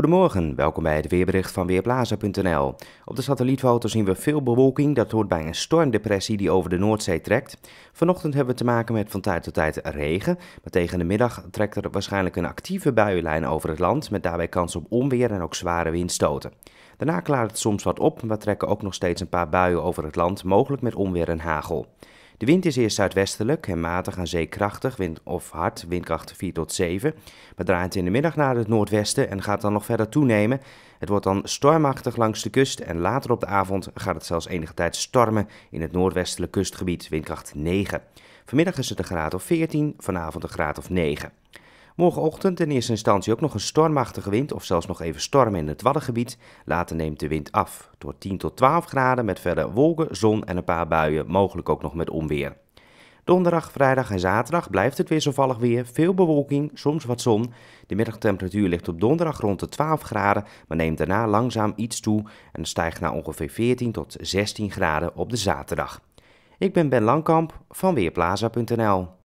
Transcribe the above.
Goedemorgen, welkom bij het weerbericht van Weerplaza.nl. Op de satellietfoto zien we veel bewolking, dat hoort bij een stormdepressie die over de Noordzee trekt. Vanochtend hebben we te maken met van tijd tot tijd regen, maar tegen de middag trekt er waarschijnlijk een actieve buienlijn over het land, met daarbij kans op onweer en ook zware windstoten. Daarna klaart het soms wat op, maar trekken ook nog steeds een paar buien over het land, mogelijk met onweer en hagel. De wind is eerst zuidwestelijk en matig aan zeekrachtig wind of hard, windkracht 4 tot 7. Maar draait in de middag naar het noordwesten en gaat dan nog verder toenemen. Het wordt dan stormachtig langs de kust en later op de avond gaat het zelfs enige tijd stormen in het noordwestelijk kustgebied, windkracht 9. Vanmiddag is het een graad of 14, vanavond een graad of 9. Morgenochtend in eerste instantie ook nog een stormachtige wind of zelfs nog even storm in het Waddengebied. Later neemt de wind af door 10 tot 12 graden met verder wolken, zon en een paar buien, mogelijk ook nog met onweer. Donderdag, vrijdag en zaterdag blijft het wisselvallig weer, veel bewolking, soms wat zon. De middagtemperatuur ligt op donderdag rond de 12 graden, maar neemt daarna langzaam iets toe en stijgt naar ongeveer 14 tot 16 graden op de zaterdag. Ik ben Ben Langkamp van Weerplaza.nl.